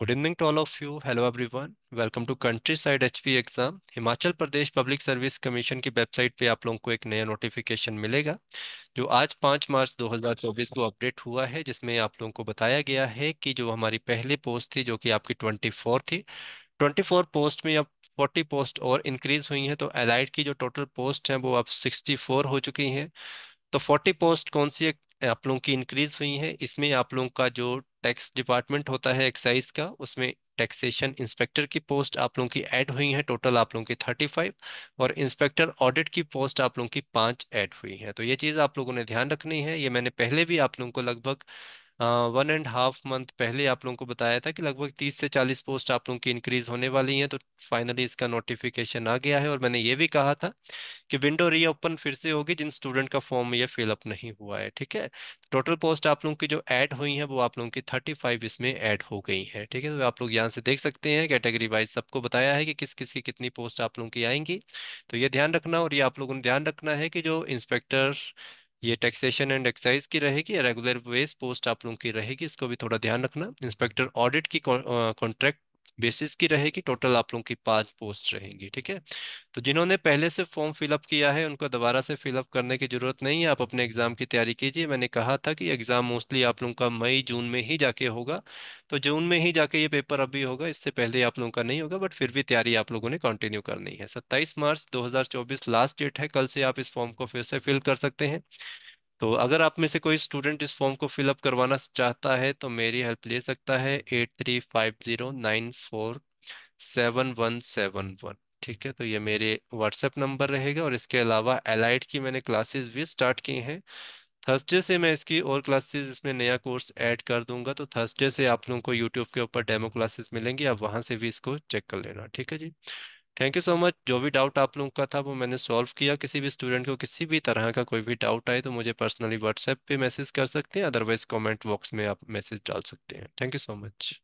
Good evening to all of you you. Everyone welcome to countryside H P exam Himachal Pradesh public service commission की website पे आप लोगों को एक नया नोटिफिकेशन मिलेगा जो आज पाँच मार्च 2024 को अपडेट हुआ है जिसमें आप लोगों को बताया गया है कि जो हमारी पहली पोस्ट थी जो कि आपकी ट्वेंटी फोर थी ट्वेंटी फोर पोस्ट में अब फोर्टी पोस्ट और इंक्रीज हुई हैं तो एलाइड की जो टोटल पोस्ट हैं वो अब सिक्सटी फोर हो चुकी हैं तो फोर्टी पोस्ट कौन सी आप लोगों की इंक्रीज हुई हैं इसमें आप लोगों का जो टैक्स डिपार्टमेंट होता है एक्साइज का उसमें टैक्सेशन इंस्पेक्टर की पोस्ट आप लोगों की ऐड हुई है टोटल आप लोगों की थर्टी फाइव और इंस्पेक्टर ऑडिट की पोस्ट आप लोगों की पांच ऐड हुई है तो ये चीज़ आप लोगों ने ध्यान रखनी है ये मैंने पहले भी आप लोगों को लगभग वन एंड हाफ मंथ पहले आप लोगों को बताया था कि लगभग तीस से चालीस पोस्ट आप लोगों की इंक्रीज होने वाली हैं तो फाइनली इसका नोटिफिकेशन आ गया है और मैंने ये भी कहा था कि विंडो रीओपन फिर से होगी जिन स्टूडेंट का फॉर्म ये फिलअप नहीं हुआ है ठीक है टोटल पोस्ट आप लोगों की जो ऐड हुई हैं वो आप लोगों की थर्टी फाइव इसमें ऐड हो गई है ठीक है तो आप लोग यहाँ से देख सकते हैं कैटेगरी वाइज सबको बताया है कि किस किस की कितनी पोस्ट आप लोगों की आएंगी तो ये ध्यान रखना और ये आप लोगों ने ध्यान रखना है कि जो इंस्पेक्टर ये टैक्सेशन एंड एक्साइज की रहेगी रेगुलर वेज पोस्ट आप लोगों की रहेगी इसको भी थोड़ा ध्यान रखना इंस्पेक्टर ऑडिट की कॉन्ट्रैक्ट बेसिस की रहेगी टोटल आप लोगों की पांच पोस्ट रहेंगी ठीक है तो जिन्होंने पहले से फॉर्म फिलअप किया है उनको दोबारा से फिलअप करने की जरूरत नहीं है आप अपने एग्जाम की तैयारी कीजिए मैंने कहा था कि एग्जाम मोस्टली आप लोगों का मई जून में ही जाके होगा तो जून में ही जाके ये पेपर अभी होगा इससे पहले आप लोगों का नहीं होगा बट फिर भी तैयारी आप लोगों ने कंटिन्यू करनी है सत्ताईस मार्च दो लास्ट डेट है कल से आप इस फॉर्म को फिर से फिल कर सकते हैं तो अगर आप में से कोई स्टूडेंट इस फॉर्म को फिलअप करवाना चाहता है तो मेरी हेल्प ले सकता है eight three five zero nine four seven one seven one ठीक है तो ये मेरे व्हाट्सएप नंबर रहेगा और इसके अलावा एलाइट की मैंने क्लासेस भी स्टार्ट की हैं थर्सडे से मैं इसकी और क्लासेस इसमें नया कोर्स ऐड कर दूंगा तो थर्सडे से आप लोगों को यूट्यूब के ऊपर डेमो क्लासेस मिलेंगी आप वहाँ से भी इसको चेक कर लेना ठीक है जी थैंक यू सो मच जो भी डाउट आप लोगों का था वो मैंने सॉल्व किया किसी भी स्टूडेंट को किसी भी तरह का कोई भी डाउट आए तो मुझे पर्सनली व्हाट्सएप पे मैसेज कर सकते हैं अदरवाइज कमेंट बॉक्स में आप मैसेज डाल सकते हैं थैंक यू सो मच